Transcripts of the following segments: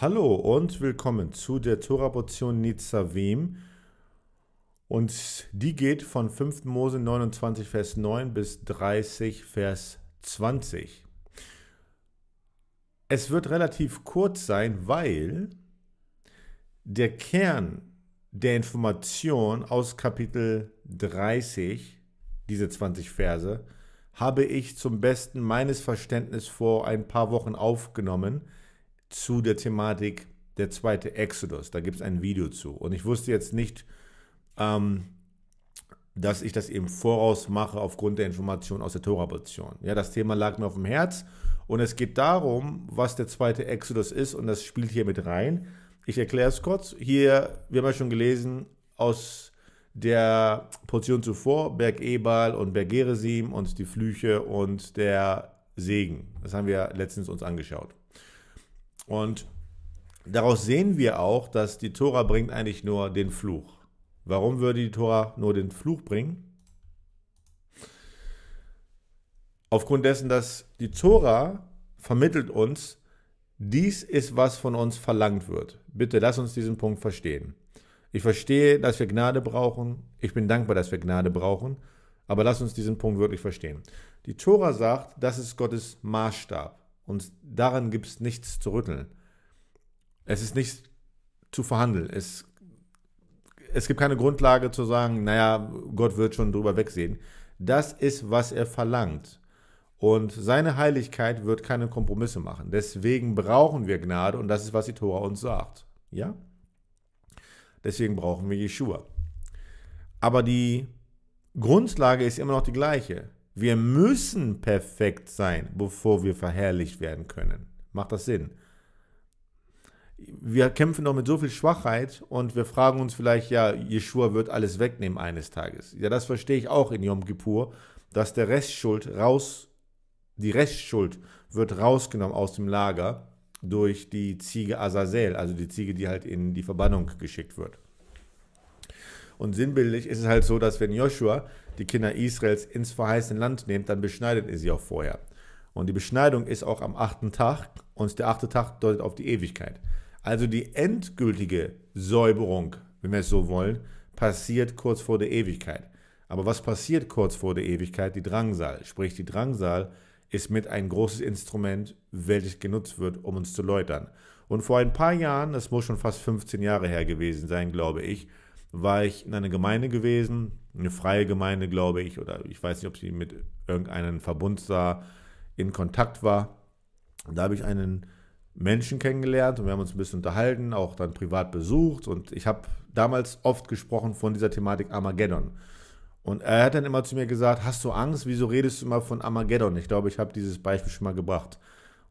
Hallo und willkommen zu der Torah-Portion Nitzavim. Und die geht von 5. Mose 29, Vers 9 bis 30, Vers 20. Es wird relativ kurz sein, weil der Kern der Information aus Kapitel 30, diese 20 Verse, habe ich zum Besten meines Verständnisses vor ein paar Wochen aufgenommen zu der Thematik der zweite Exodus. Da gibt es ein Video zu. Und ich wusste jetzt nicht, ähm, dass ich das eben voraus mache aufgrund der Informationen aus der Tora-Portion. Ja, das Thema lag mir auf dem Herz und es geht darum, was der zweite Exodus ist und das spielt hier mit rein. Ich erkläre es kurz. Hier, wir haben ja schon gelesen, aus der Portion zuvor, Berg Ebal und Berg Gerizim und die Flüche und der Segen. Das haben wir letztens uns angeschaut. Und daraus sehen wir auch, dass die Tora bringt eigentlich nur den Fluch. Warum würde die Tora nur den Fluch bringen? Aufgrund dessen, dass die Tora vermittelt uns, dies ist, was von uns verlangt wird. Bitte lass uns diesen Punkt verstehen. Ich verstehe, dass wir Gnade brauchen. Ich bin dankbar, dass wir Gnade brauchen. Aber lass uns diesen Punkt wirklich verstehen. Die Tora sagt, das ist Gottes Maßstab. Und daran gibt es nichts zu rütteln. Es ist nichts zu verhandeln. Es, es gibt keine Grundlage zu sagen, naja, Gott wird schon drüber wegsehen. Das ist, was er verlangt. Und seine Heiligkeit wird keine Kompromisse machen. Deswegen brauchen wir Gnade und das ist, was die Tora uns sagt. Ja? Deswegen brauchen wir Jeshua. Aber die Grundlage ist immer noch die gleiche. Wir müssen perfekt sein, bevor wir verherrlicht werden können. Macht das Sinn? Wir kämpfen doch mit so viel Schwachheit und wir fragen uns vielleicht, ja, Jeshua wird alles wegnehmen eines Tages. Ja, das verstehe ich auch in Yom Kippur, dass der Restschuld raus, die Restschuld wird rausgenommen aus dem Lager durch die Ziege Azazel, also die Ziege, die halt in die Verbannung geschickt wird. Und sinnbildlich ist es halt so, dass wenn Joshua die Kinder Israels ins verheißene Land nimmt, dann beschneidet er sie auch vorher. Und die Beschneidung ist auch am achten Tag und der achte Tag deutet auf die Ewigkeit. Also die endgültige Säuberung, wenn wir es so wollen, passiert kurz vor der Ewigkeit. Aber was passiert kurz vor der Ewigkeit? Die Drangsal. Sprich, die Drangsal ist mit ein großes Instrument, welches genutzt wird, um uns zu läutern. Und vor ein paar Jahren, das muss schon fast 15 Jahre her gewesen sein, glaube ich, war ich in einer Gemeinde gewesen, eine freie Gemeinde, glaube ich, oder ich weiß nicht, ob sie mit irgendeinem Verbund da in Kontakt war. Da habe ich einen Menschen kennengelernt und wir haben uns ein bisschen unterhalten, auch dann privat besucht und ich habe damals oft gesprochen von dieser Thematik Armageddon. Und er hat dann immer zu mir gesagt, hast du Angst? Wieso redest du immer von Armageddon? Ich glaube, ich habe dieses Beispiel schon mal gebracht.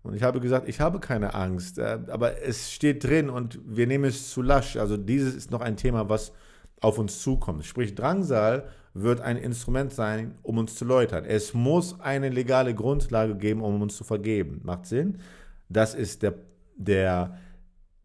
Und ich habe gesagt, ich habe keine Angst, äh, aber es steht drin und wir nehmen es zu lasch. Also dieses ist noch ein Thema, was auf uns zukommt. Sprich, Drangsal wird ein Instrument sein, um uns zu läutern. Es muss eine legale Grundlage geben, um uns zu vergeben. Macht Sinn? Das ist der, der,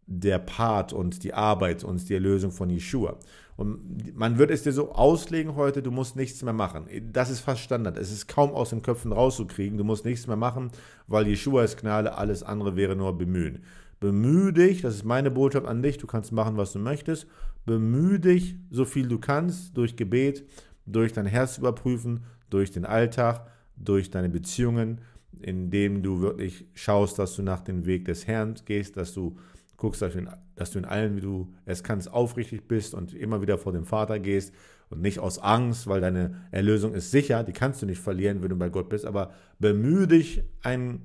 der Part und die Arbeit und die Erlösung von Yeshua. Und man wird es dir so auslegen heute, du musst nichts mehr machen. Das ist fast Standard. Es ist kaum aus den Köpfen rauszukriegen, du musst nichts mehr machen, weil Yeshua ist Gnade, alles andere wäre nur bemühen. Bemühe dich, das ist meine Botschaft an dich, du kannst machen, was du möchtest. Bemühe dich, so viel du kannst, durch Gebet, durch dein Herz überprüfen, durch den Alltag, durch deine Beziehungen, indem du wirklich schaust, dass du nach dem Weg des Herrn gehst, dass du guckst, dass du, in, dass du in allem, wie du es kannst, aufrichtig bist und immer wieder vor dem Vater gehst und nicht aus Angst, weil deine Erlösung ist sicher, die kannst du nicht verlieren, wenn du bei Gott bist, aber bemühe dich, ein,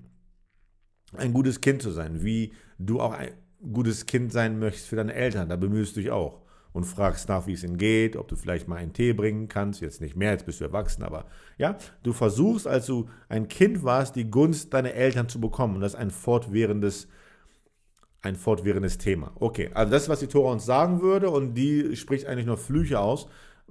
ein gutes Kind zu sein, wie du auch ein gutes Kind sein möchtest für deine Eltern, da bemühst du dich auch und fragst nach, wie es ihnen geht, ob du vielleicht mal einen Tee bringen kannst. Jetzt nicht mehr, jetzt bist du erwachsen, aber ja, du versuchst, als du ein Kind warst, die Gunst deiner Eltern zu bekommen. Und das ist ein fortwährendes ein fortwährendes Thema. Okay, also das ist, was die Tora uns sagen würde und die spricht eigentlich nur Flüche aus.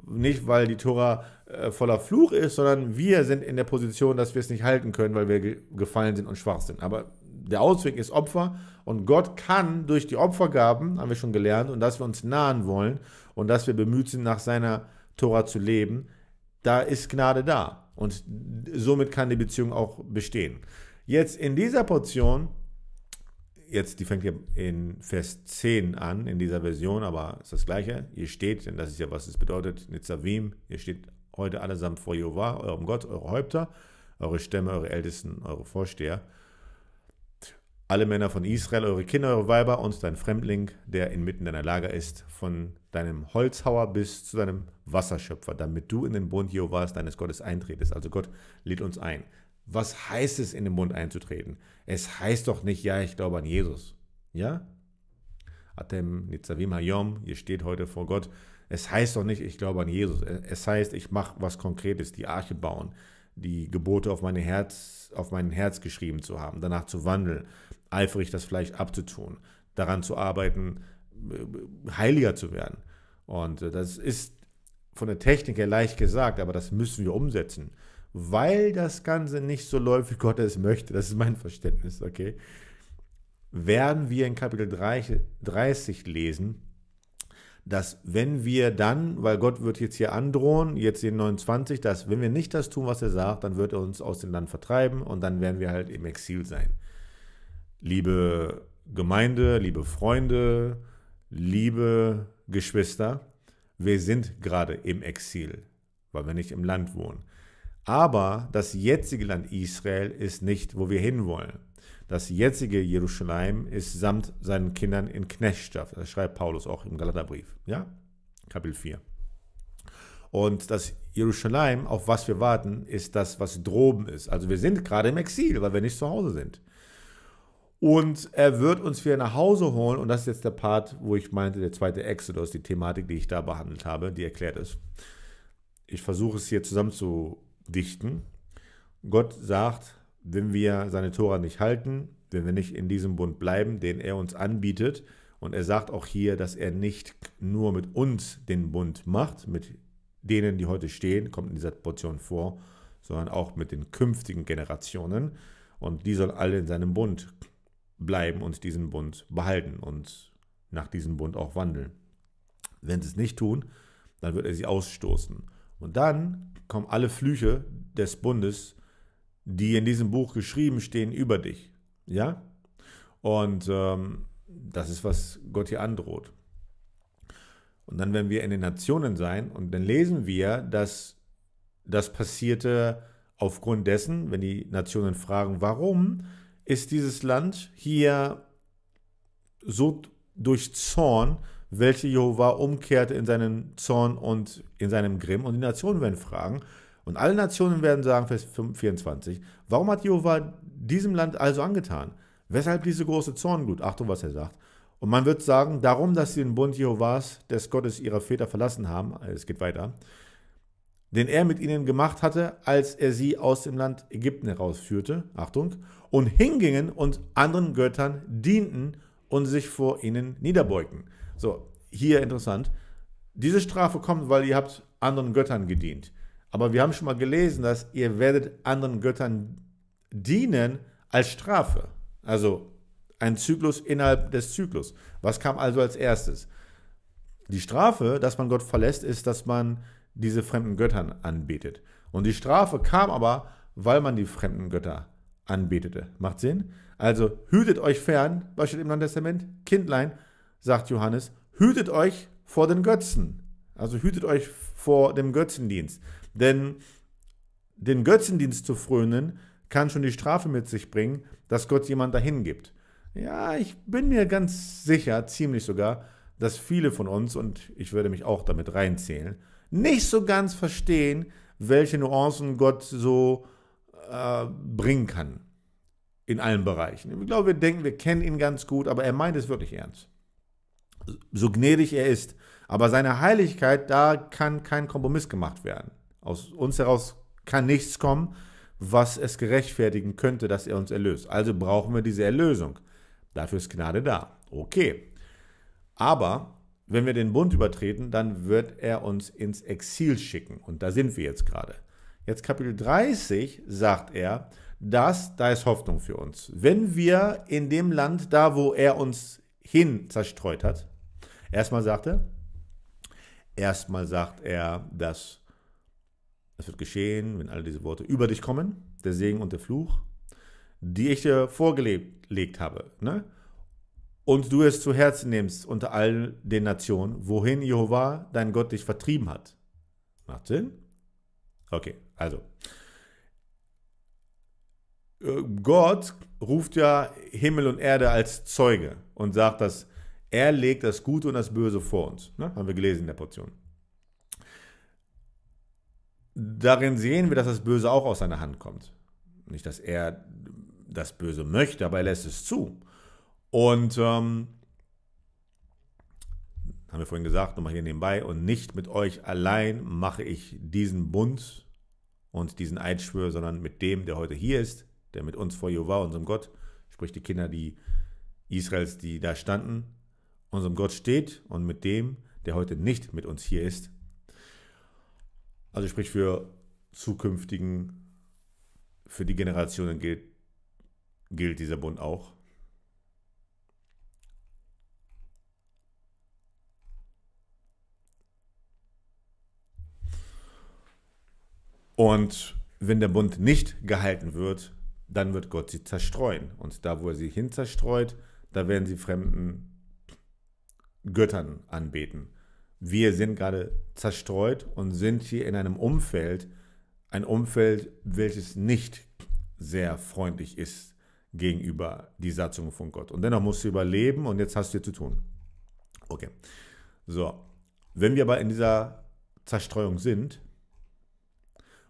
Nicht, weil die Tora äh, voller Fluch ist, sondern wir sind in der Position, dass wir es nicht halten können, weil wir ge gefallen sind und schwach sind. Aber der Ausweg ist Opfer und Gott kann durch die Opfergaben, haben wir schon gelernt, und dass wir uns nahen wollen und dass wir bemüht sind, nach seiner Tora zu leben, da ist Gnade da. Und somit kann die Beziehung auch bestehen. Jetzt in dieser Portion jetzt, die fängt ja in Vers 10 an, in dieser Version, aber ist das gleiche. Ihr steht, denn das ist ja, was es bedeutet, Nitzavim, ihr steht heute allesamt vor Jehovah, eurem Gott, eure Häupter, eure Stämme, eure Ältesten, eure Vorsteher, alle Männer von Israel, eure Kinder, eure Weiber und dein Fremdling, der inmitten deiner Lager ist, von deinem Holzhauer bis zu deinem Wasserschöpfer, damit du in den Bund Jehovas, deines Gottes, eintretest. Also Gott lädt uns ein was heißt es, in den Mund einzutreten? Es heißt doch nicht, ja, ich glaube an Jesus. Ja? Atem Nitzavim Hayom, ihr steht heute vor Gott. Es heißt doch nicht, ich glaube an Jesus. Es heißt, ich mache was Konkretes, die Arche bauen, die Gebote auf, meine Herz, auf mein Herz geschrieben zu haben, danach zu wandeln, eifrig das Fleisch abzutun, daran zu arbeiten, äh, heiliger zu werden. Und äh, das ist von der Technik her leicht gesagt, aber das müssen wir umsetzen weil das Ganze nicht so läuft, wie Gott es möchte, das ist mein Verständnis, okay, werden wir in Kapitel 30 lesen, dass wenn wir dann, weil Gott wird jetzt hier androhen, jetzt in 29, dass wenn wir nicht das tun, was er sagt, dann wird er uns aus dem Land vertreiben und dann werden wir halt im Exil sein. Liebe Gemeinde, liebe Freunde, liebe Geschwister, wir sind gerade im Exil, weil wir nicht im Land wohnen. Aber das jetzige Land Israel ist nicht, wo wir hinwollen. Das jetzige Jerusalem ist samt seinen Kindern in Knechtschaft. Das schreibt Paulus auch im Galaterbrief, ja? Kapitel 4. Und das Jerusalem, auf was wir warten, ist das, was droben ist. Also wir sind gerade im Exil, weil wir nicht zu Hause sind. Und er wird uns wieder nach Hause holen. Und das ist jetzt der Part, wo ich meinte, der zweite Exodus, die Thematik, die ich da behandelt habe, die erklärt ist. Ich versuche es hier zusammen dichten. Gott sagt, wenn wir seine Tora nicht halten, wenn wir nicht in diesem Bund bleiben, den er uns anbietet, und er sagt auch hier, dass er nicht nur mit uns den Bund macht, mit denen, die heute stehen, kommt in dieser Portion vor, sondern auch mit den künftigen Generationen. Und die sollen alle in seinem Bund bleiben und diesen Bund behalten und nach diesem Bund auch wandeln. Wenn sie es nicht tun, dann wird er sie ausstoßen. Und dann kommen alle Flüche des Bundes, die in diesem Buch geschrieben stehen, über dich. Ja? Und ähm, das ist, was Gott hier androht. Und dann werden wir in den Nationen sein und dann lesen wir, dass das passierte aufgrund dessen, wenn die Nationen fragen, warum ist dieses Land hier so durch Zorn welche Jehovah umkehrte in seinen Zorn und in seinem Grimm. Und die Nationen werden fragen, und alle Nationen werden sagen, Vers 24, warum hat Jehova diesem Land also angetan? Weshalb diese große Zornglut? Achtung, was er sagt. Und man wird sagen, darum, dass sie den Bund Jehovas, des Gottes ihrer Väter, verlassen haben, es geht weiter, den er mit ihnen gemacht hatte, als er sie aus dem Land Ägypten herausführte, Achtung, und hingingen und anderen Göttern dienten und sich vor ihnen niederbeugten. So, hier interessant. Diese Strafe kommt, weil ihr habt anderen Göttern gedient. Aber wir haben schon mal gelesen, dass ihr werdet anderen Göttern dienen als Strafe. Also ein Zyklus innerhalb des Zyklus. Was kam also als erstes? Die Strafe, dass man Gott verlässt, ist, dass man diese fremden Göttern anbetet. Und die Strafe kam aber, weil man die fremden Götter anbetete. Macht Sinn? Also hütet euch fern, was steht im Neuen Testament? Kindlein, sagt Johannes, hütet euch vor den Götzen. Also hütet euch vor dem Götzendienst. Denn den Götzendienst zu frönen, kann schon die Strafe mit sich bringen, dass Gott jemand dahin gibt. Ja, ich bin mir ganz sicher, ziemlich sogar, dass viele von uns, und ich würde mich auch damit reinzählen, nicht so ganz verstehen, welche Nuancen Gott so äh, bringen kann in allen Bereichen. Ich glaube, wir denken, wir kennen ihn ganz gut, aber er meint es wirklich ernst so gnädig er ist. Aber seine Heiligkeit, da kann kein Kompromiss gemacht werden. Aus uns heraus kann nichts kommen, was es gerechtfertigen könnte, dass er uns erlöst. Also brauchen wir diese Erlösung. Dafür ist Gnade da. Okay. Aber wenn wir den Bund übertreten, dann wird er uns ins Exil schicken. Und da sind wir jetzt gerade. Jetzt Kapitel 30 sagt er, dass da ist Hoffnung für uns. Wenn wir in dem Land, da wo er uns hin zerstreut hat, Erstmal sagt er, erstmal sagt er, dass es wird geschehen, wenn alle diese Worte über dich kommen, der Segen und der Fluch, die ich dir vorgelegt habe. Ne? Und du es zu Herzen nimmst unter all den Nationen, wohin Jehova, dein Gott, dich vertrieben hat. Macht Sinn? Okay, also. Äh, Gott ruft ja Himmel und Erde als Zeuge und sagt, dass er legt das Gute und das Böse vor uns. Ne? Haben wir gelesen in der Portion. Darin sehen wir, dass das Böse auch aus seiner Hand kommt. Nicht, dass er das Böse möchte, aber er lässt es zu. Und ähm, haben wir vorhin gesagt, nochmal hier nebenbei, und nicht mit euch allein mache ich diesen Bund und diesen Eidschwör, sondern mit dem, der heute hier ist, der mit uns vor Jehovah, unserem Gott, sprich die Kinder, die Israels, die da standen, unserem Gott steht und mit dem, der heute nicht mit uns hier ist. Also sprich für zukünftigen, für die Generationen gilt, gilt dieser Bund auch. Und wenn der Bund nicht gehalten wird, dann wird Gott sie zerstreuen. Und da, wo er sie hin zerstreut, da werden sie Fremden Göttern anbeten. Wir sind gerade zerstreut und sind hier in einem Umfeld, ein Umfeld, welches nicht sehr freundlich ist gegenüber die Satzung von Gott. Und dennoch musst du überleben und jetzt hast du hier zu tun. Okay. So, wenn wir aber in dieser Zerstreuung sind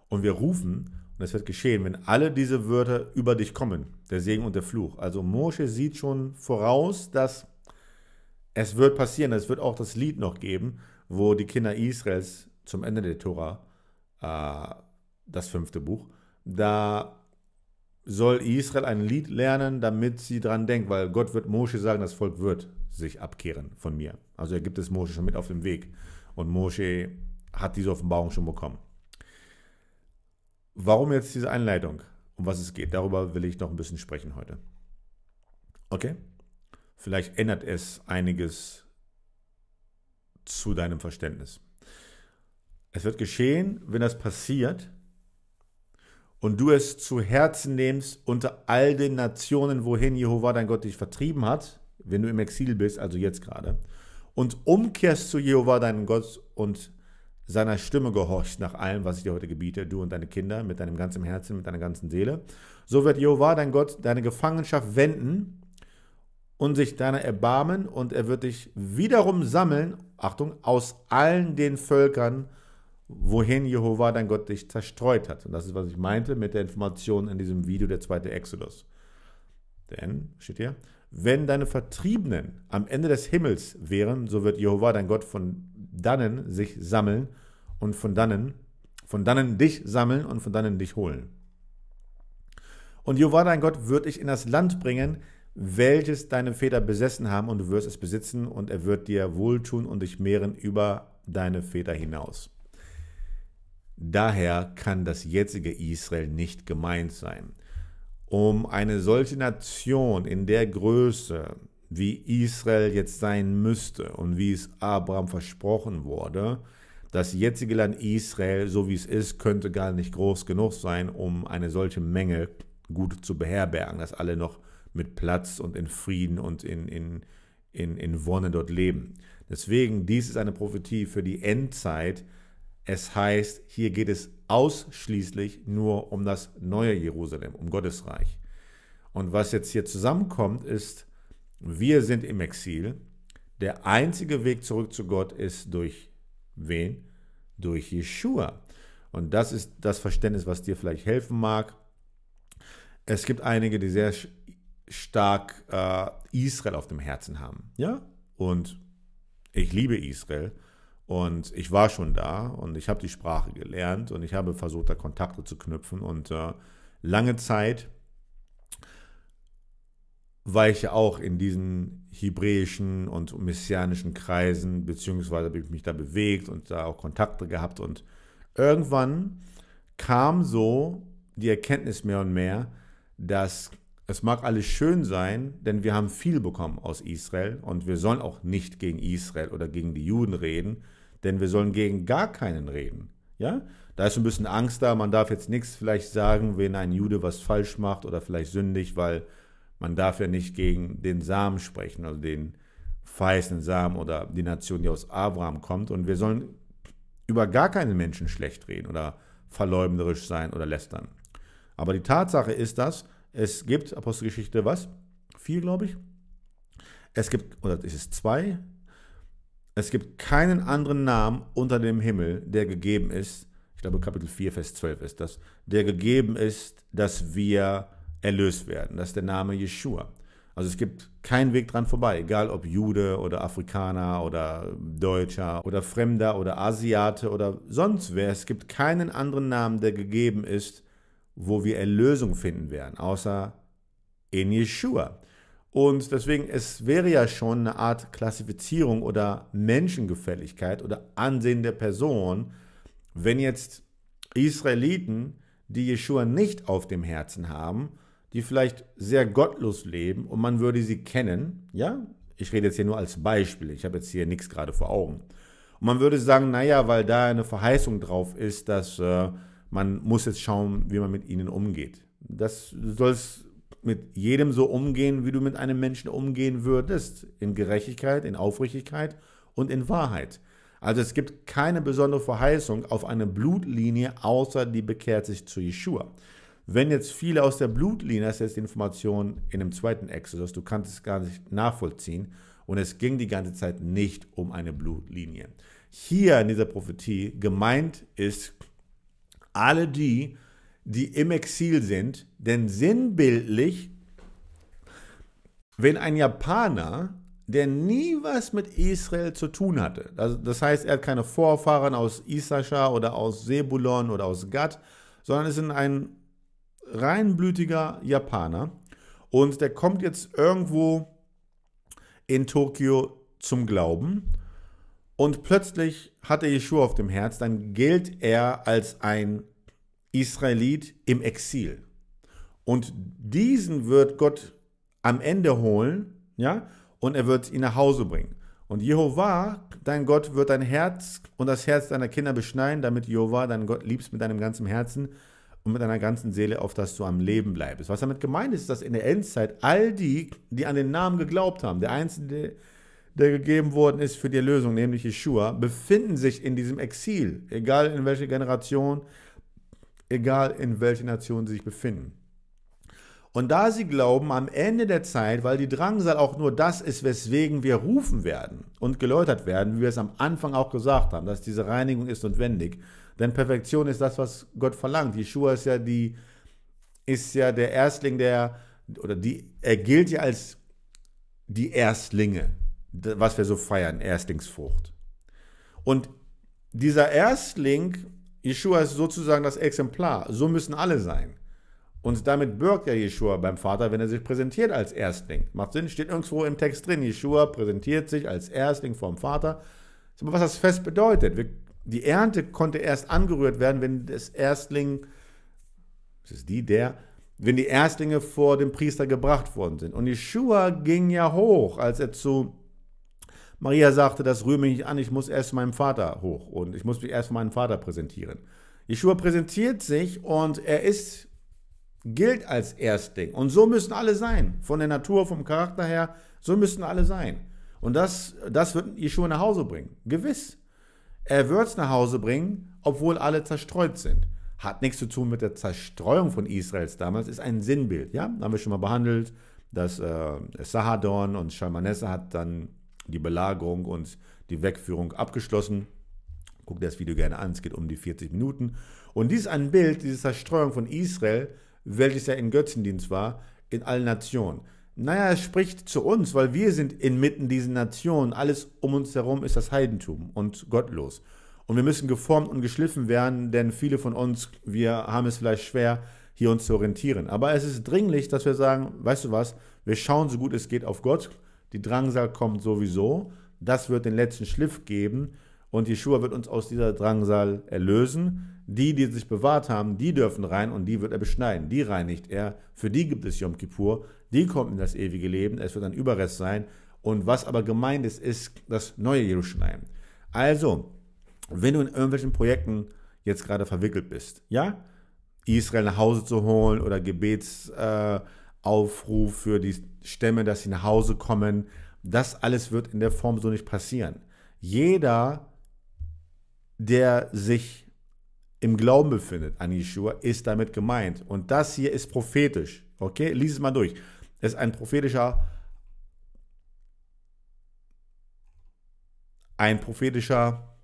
und wir rufen, und das wird geschehen, wenn alle diese Wörter über dich kommen, der Segen und der Fluch. Also Mosche sieht schon voraus, dass es wird passieren, es wird auch das Lied noch geben, wo die Kinder Israels zum Ende der Tora, äh, das fünfte Buch, da soll Israel ein Lied lernen, damit sie dran denkt, weil Gott wird Mosche sagen, das Volk wird sich abkehren von mir. Also er gibt es Mosche schon mit auf dem Weg. Und Mosche hat diese Offenbarung schon bekommen. Warum jetzt diese Einleitung? Um was es geht, darüber will ich noch ein bisschen sprechen heute. Okay? Vielleicht ändert es einiges zu deinem Verständnis. Es wird geschehen, wenn das passiert und du es zu Herzen nimmst unter all den Nationen, wohin Jehova dein Gott dich vertrieben hat, wenn du im Exil bist, also jetzt gerade, und umkehrst zu Jehova deinem Gott und seiner Stimme gehorcht nach allem, was ich dir heute gebiete, du und deine Kinder, mit deinem ganzen Herzen, mit deiner ganzen Seele, so wird Jehova dein Gott deine Gefangenschaft wenden und sich deiner erbarmen und er wird dich wiederum sammeln, Achtung, aus allen den Völkern, wohin Jehova dein Gott dich zerstreut hat. Und das ist, was ich meinte mit der Information in diesem Video, der zweite Exodus. Denn, steht hier, wenn deine Vertriebenen am Ende des Himmels wären, so wird Jehova dein Gott von dannen sich sammeln und von dannen, von dannen dich sammeln und von dannen dich holen. Und Jehova dein Gott wird dich in das Land bringen, welches deine Väter besessen haben und du wirst es besitzen und er wird dir wohltun und dich mehren über deine Väter hinaus. Daher kann das jetzige Israel nicht gemeint sein. Um eine solche Nation in der Größe, wie Israel jetzt sein müsste und wie es Abraham versprochen wurde, das jetzige Land Israel, so wie es ist, könnte gar nicht groß genug sein, um eine solche Menge gut zu beherbergen, dass alle noch mit Platz und in Frieden und in, in, in, in Wonne dort leben. Deswegen, dies ist eine Prophetie für die Endzeit. Es heißt, hier geht es ausschließlich nur um das neue Jerusalem, um Gottes Reich. Und was jetzt hier zusammenkommt, ist, wir sind im Exil. Der einzige Weg zurück zu Gott ist durch wen? Durch Jeshua. Und das ist das Verständnis, was dir vielleicht helfen mag. Es gibt einige, die sehr stark äh, Israel auf dem Herzen haben. Ja? Und ich liebe Israel und ich war schon da und ich habe die Sprache gelernt und ich habe versucht, da Kontakte zu knüpfen. Und äh, lange Zeit war ich ja auch in diesen hebräischen und messianischen Kreisen, beziehungsweise habe ich mich da bewegt und da auch Kontakte gehabt. Und irgendwann kam so die Erkenntnis mehr und mehr, dass es mag alles schön sein, denn wir haben viel bekommen aus Israel und wir sollen auch nicht gegen Israel oder gegen die Juden reden, denn wir sollen gegen gar keinen reden. Ja? Da ist ein bisschen Angst da, man darf jetzt nichts vielleicht sagen, wenn ein Jude was falsch macht oder vielleicht sündig, weil man darf ja nicht gegen den Samen sprechen, also den feißen Samen oder die Nation, die aus Abraham kommt. Und wir sollen über gar keinen Menschen schlecht reden oder verleumderisch sein oder lästern. Aber die Tatsache ist, dass es gibt Apostelgeschichte was? Vier, glaube ich. Es gibt, oder ist es zwei? Es gibt keinen anderen Namen unter dem Himmel, der gegeben ist, ich glaube Kapitel 4, Vers 12 ist das, der gegeben ist, dass wir erlöst werden. Das ist der Name Jeshua. Also es gibt keinen Weg dran vorbei, egal ob Jude oder Afrikaner oder Deutscher oder Fremder oder Asiate oder sonst wer. Es gibt keinen anderen Namen, der gegeben ist, wo wir Erlösung finden werden, außer in Yeshua. Und deswegen, es wäre ja schon eine Art Klassifizierung oder Menschengefälligkeit oder Ansehen der Person, wenn jetzt Israeliten, die Yeshua nicht auf dem Herzen haben, die vielleicht sehr gottlos leben und man würde sie kennen, ja, ich rede jetzt hier nur als Beispiel, ich habe jetzt hier nichts gerade vor Augen. Und man würde sagen, naja, weil da eine Verheißung drauf ist, dass äh, man muss jetzt schauen, wie man mit ihnen umgeht. Das sollst mit jedem so umgehen, wie du mit einem Menschen umgehen würdest. In Gerechtigkeit, in Aufrichtigkeit und in Wahrheit. Also es gibt keine besondere Verheißung auf eine Blutlinie, außer die bekehrt sich zu Yeshua. Wenn jetzt viele aus der Blutlinie, das ist jetzt die Information in dem zweiten Exodus, du kannst es gar nicht nachvollziehen und es ging die ganze Zeit nicht um eine Blutlinie. Hier in dieser Prophetie gemeint ist alle die, die im Exil sind, denn sinnbildlich, wenn ein Japaner, der nie was mit Israel zu tun hatte, das heißt, er hat keine Vorfahren aus Issachar oder aus Sebulon oder aus Gad, sondern ist ein reinblütiger Japaner und der kommt jetzt irgendwo in Tokio zum Glauben und plötzlich hat er Jeschua auf dem Herz, dann gilt er als ein Israelit im Exil. Und diesen wird Gott am Ende holen, ja, und er wird ihn nach Hause bringen. Und Jehova, dein Gott, wird dein Herz und das Herz deiner Kinder beschneiden, damit Jehova, dein Gott, liebst mit deinem ganzen Herzen und mit deiner ganzen Seele, auf dass du am Leben bleibst. Was damit gemeint ist, dass in der Endzeit all die, die an den Namen geglaubt haben, der Einzelne, der gegeben worden ist für die Erlösung, nämlich Yeshua, befinden sich in diesem Exil, egal in welcher Generation, egal in welcher Nation sie sich befinden. Und da sie glauben, am Ende der Zeit, weil die Drangsal auch nur das ist, weswegen wir rufen werden und geläutert werden, wie wir es am Anfang auch gesagt haben, dass diese Reinigung ist notwendig. Denn Perfektion ist das, was Gott verlangt. Yeshua ist ja die, ist ja der Erstling der, oder die, er gilt ja als die Erstlinge was wir so feiern, Erstlingsfrucht. Und dieser Erstling, Jeshua ist sozusagen das Exemplar. So müssen alle sein. Und damit birgt ja Jeshua beim Vater, wenn er sich präsentiert als Erstling. Macht Sinn, steht irgendwo im Text drin. Jeshua präsentiert sich als Erstling vom Vater. Aber was das Fest bedeutet, die Ernte konnte erst angerührt werden, wenn das Erstling, das ist die, der, wenn die Erstlinge vor dem Priester gebracht worden sind. Und Jeshua ging ja hoch, als er zu Maria sagte, das rühre mich nicht an, ich muss erst meinem Vater hoch und ich muss mich erst meinem Vater präsentieren. Jeshua präsentiert sich und er ist, gilt als Erstling. Und so müssen alle sein. Von der Natur, vom Charakter her, so müssen alle sein. Und das, das wird Jeshua nach Hause bringen. Gewiss. Er wird es nach Hause bringen, obwohl alle zerstreut sind. Hat nichts zu tun mit der Zerstreuung von Israels damals, ist ein Sinnbild. Ja, haben wir schon mal behandelt, dass äh, Sahadon und Shalmanessa hat dann die Belagerung und die Wegführung abgeschlossen. Guckt das Video gerne an, es geht um die 40 Minuten. Und dies ist ein Bild, diese Zerstreuung von Israel, welches ja in Götzendienst war, in allen Nationen. Naja, es spricht zu uns, weil wir sind inmitten dieser Nationen. Alles um uns herum ist das Heidentum und gottlos. Und wir müssen geformt und geschliffen werden, denn viele von uns, wir haben es vielleicht schwer, hier uns zu orientieren. Aber es ist dringlich, dass wir sagen, weißt du was, wir schauen so gut es geht auf Gott die Drangsal kommt sowieso. Das wird den letzten Schliff geben. Und Jeshua wird uns aus dieser Drangsal erlösen. Die, die sich bewahrt haben, die dürfen rein und die wird er beschneiden. Die reinigt er. Für die gibt es Yom Kippur. Die kommen in das ewige Leben. Es wird ein Überrest sein. Und was aber gemeint ist, ist das neue Jerusalem. Also, wenn du in irgendwelchen Projekten jetzt gerade verwickelt bist, ja, Israel nach Hause zu holen oder Gebets. Äh, Aufruf für die Stämme, dass sie nach Hause kommen. Das alles wird in der Form so nicht passieren. Jeder, der sich im Glauben befindet an Yeshua, ist damit gemeint. Und das hier ist prophetisch. Okay, lies es mal durch. Es ist ein prophetischer, ein prophetischer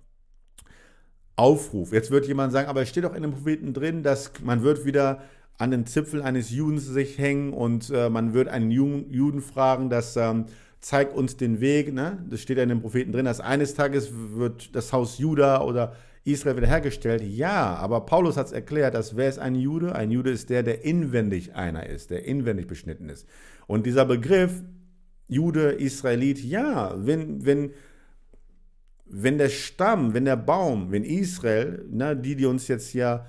Aufruf. Jetzt wird jemand sagen, aber es steht doch in den Propheten drin, dass man wird wieder an den Zipfel eines Judens sich hängen und äh, man wird einen Juden, fragen, das ähm, zeig uns den Weg. Ne? Das steht ja in den Propheten drin, dass eines Tages wird das Haus Juda oder Israel wiederhergestellt. Ja, aber Paulus hat es erklärt, dass wer ist ein Jude? Ein Jude ist der, der inwendig einer ist, der inwendig beschnitten ist. Und dieser Begriff Jude, Israelit, ja, wenn, wenn, wenn der Stamm, wenn der Baum, wenn Israel, ne, die, die uns jetzt hier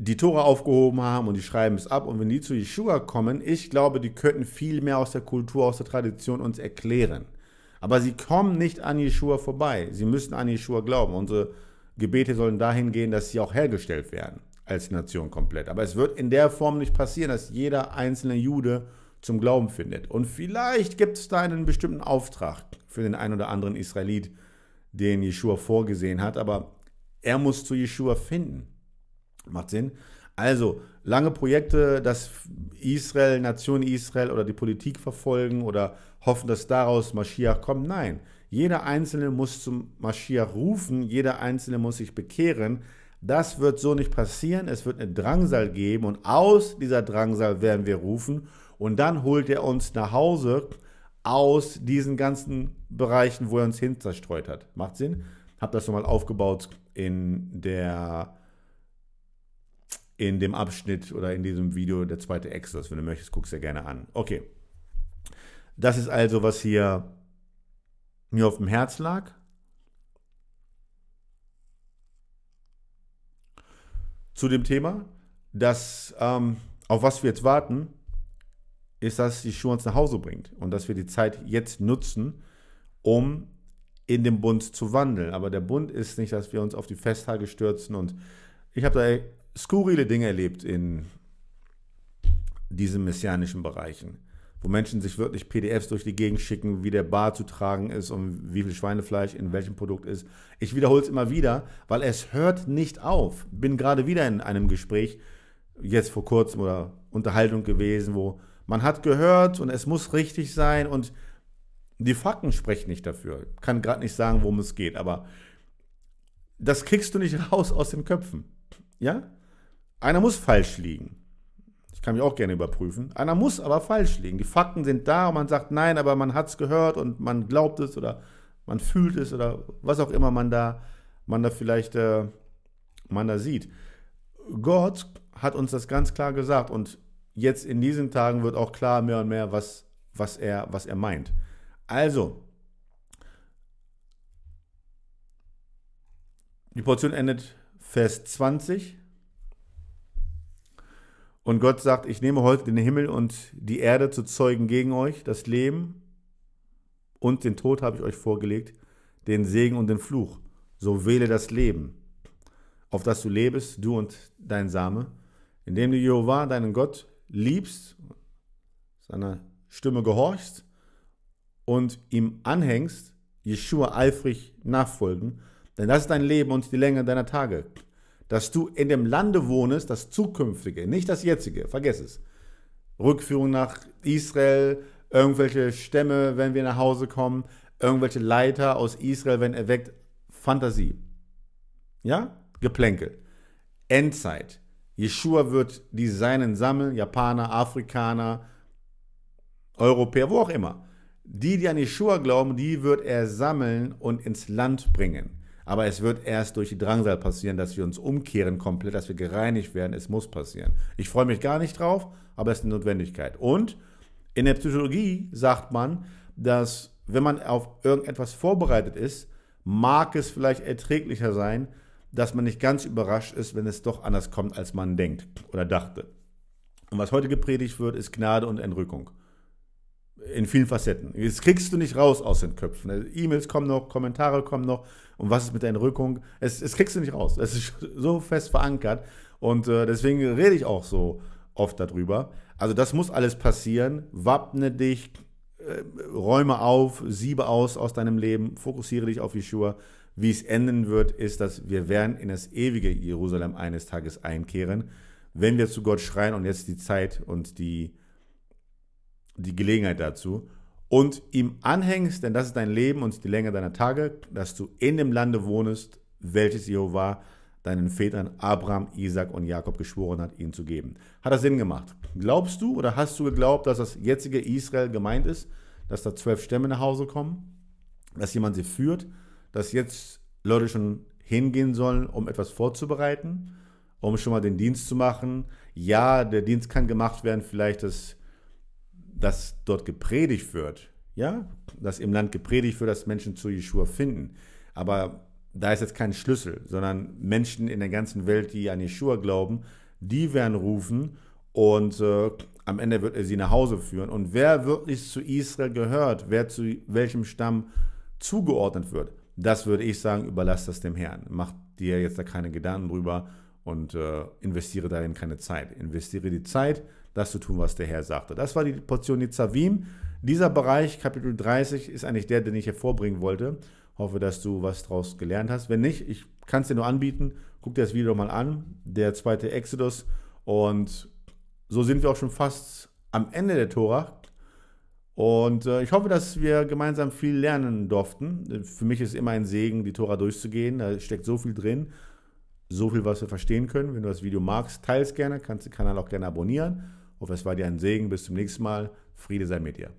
die Tore aufgehoben haben und die schreiben es ab. Und wenn die zu Yeshua kommen, ich glaube, die könnten viel mehr aus der Kultur, aus der Tradition uns erklären. Aber sie kommen nicht an Yeshua vorbei. Sie müssen an Yeshua glauben. Unsere Gebete sollen dahin gehen, dass sie auch hergestellt werden als Nation komplett. Aber es wird in der Form nicht passieren, dass jeder einzelne Jude zum Glauben findet. Und vielleicht gibt es da einen bestimmten Auftrag für den einen oder anderen Israelit, den Yeshua vorgesehen hat, aber er muss zu Yeshua finden. Macht Sinn. Also, lange Projekte, dass Israel, Nation Israel oder die Politik verfolgen oder hoffen, dass daraus Mashiach kommt. Nein, jeder Einzelne muss zum Mashiach rufen, jeder Einzelne muss sich bekehren. Das wird so nicht passieren. Es wird eine Drangsal geben und aus dieser Drangsal werden wir rufen und dann holt er uns nach Hause aus diesen ganzen Bereichen, wo er uns hin zerstreut hat. Macht Sinn? Hab das nochmal aufgebaut in der in dem Abschnitt oder in diesem Video der zweite Exodus. Wenn du möchtest, guck es dir gerne an. Okay. Das ist also, was hier mir auf dem Herz lag. Zu dem Thema, dass ähm, auf was wir jetzt warten, ist, dass die Schuhe uns nach Hause bringt und dass wir die Zeit jetzt nutzen, um in dem Bund zu wandeln. Aber der Bund ist nicht, dass wir uns auf die Festtage stürzen und ich habe da skurrile Dinge erlebt in diesen messianischen Bereichen, wo Menschen sich wirklich PDFs durch die Gegend schicken, wie der Bar zu tragen ist und wie viel Schweinefleisch in welchem Produkt ist. Ich wiederhole es immer wieder, weil es hört nicht auf. Bin gerade wieder in einem Gespräch, jetzt vor kurzem oder Unterhaltung gewesen, wo man hat gehört und es muss richtig sein und die Fakten sprechen nicht dafür. Kann gerade nicht sagen, worum es geht, aber das kriegst du nicht raus aus den Köpfen. Ja? Einer muss falsch liegen. Ich kann mich auch gerne überprüfen. Einer muss aber falsch liegen. Die Fakten sind da und man sagt nein, aber man hat es gehört und man glaubt es oder man fühlt es oder was auch immer man da, man da vielleicht äh, man da sieht. Gott hat uns das ganz klar gesagt und jetzt in diesen Tagen wird auch klar mehr und mehr, was, was, er, was er meint. Also, die Portion endet Vers 20. Und Gott sagt, ich nehme heute den Himmel und die Erde zu Zeugen gegen euch, das Leben und den Tod habe ich euch vorgelegt, den Segen und den Fluch. So wähle das Leben, auf das du lebst, du und dein Same, indem du Jehovah, deinen Gott, liebst, seiner Stimme gehorchst und ihm anhängst, Jeshua eifrig nachfolgen, denn das ist dein Leben und die Länge deiner Tage dass du in dem Lande wohnest, das zukünftige, nicht das jetzige, vergiss es. Rückführung nach Israel, irgendwelche Stämme, wenn wir nach Hause kommen, irgendwelche Leiter aus Israel, wenn erweckt, Fantasie. Ja? Geplänkel. Endzeit. Yeshua wird die Seinen sammeln, Japaner, Afrikaner, Europäer, wo auch immer. Die, die an Yeshua glauben, die wird er sammeln und ins Land bringen. Aber es wird erst durch die Drangsal passieren, dass wir uns umkehren komplett, dass wir gereinigt werden. Es muss passieren. Ich freue mich gar nicht drauf, aber es ist eine Notwendigkeit. Und in der Psychologie sagt man, dass wenn man auf irgendetwas vorbereitet ist, mag es vielleicht erträglicher sein, dass man nicht ganz überrascht ist, wenn es doch anders kommt, als man denkt oder dachte. Und was heute gepredigt wird, ist Gnade und Entrückung. In vielen Facetten. Das kriegst du nicht raus aus den Köpfen. E-Mails kommen noch, Kommentare kommen noch, und was ist mit der Entrückung. Es, es kriegst du nicht raus. Es ist so fest verankert. Und äh, deswegen rede ich auch so oft darüber. Also das muss alles passieren. Wappne dich, äh, räume auf, siebe aus aus deinem Leben, fokussiere dich auf Yeshua. Wie es enden wird, ist, dass wir werden in das ewige Jerusalem eines Tages einkehren, wenn wir zu Gott schreien und jetzt die Zeit und die, die Gelegenheit dazu und ihm anhängst, denn das ist dein Leben und die Länge deiner Tage, dass du in dem Lande wohnest, welches Jehova deinen Vätern Abraham, Isaac und Jakob geschworen hat, ihnen zu geben. Hat das Sinn gemacht? Glaubst du oder hast du geglaubt, dass das jetzige Israel gemeint ist, dass da zwölf Stämme nach Hause kommen, dass jemand sie führt, dass jetzt Leute schon hingehen sollen, um etwas vorzubereiten, um schon mal den Dienst zu machen? Ja, der Dienst kann gemacht werden, vielleicht, das dass dort gepredigt wird, ja, dass im Land gepredigt wird, dass Menschen zu Jeschua finden. Aber da ist jetzt kein Schlüssel, sondern Menschen in der ganzen Welt, die an Jeschua glauben, die werden rufen und äh, am Ende wird er sie nach Hause führen. Und wer wirklich zu Israel gehört, wer zu welchem Stamm zugeordnet wird, das würde ich sagen, überlass das dem Herrn. Mach dir jetzt da keine Gedanken drüber und äh, investiere darin keine Zeit. Investiere die Zeit, das zu tun, was der Herr sagte. Das war die Portion Nizavim. Dieser Bereich, Kapitel 30, ist eigentlich der, den ich hervorbringen wollte. Hoffe, dass du was daraus gelernt hast. Wenn nicht, ich kann es dir nur anbieten. Guck dir das Video mal an, der zweite Exodus. Und so sind wir auch schon fast am Ende der Tora. Und äh, ich hoffe, dass wir gemeinsam viel lernen durften. Für mich ist immer ein Segen, die Tora durchzugehen. Da steckt so viel drin, so viel, was wir verstehen können. Wenn du das Video magst, teile es gerne, kannst den Kanal auch gerne abonnieren hoffe, es war dir ein Segen. Bis zum nächsten Mal. Friede sei mit dir.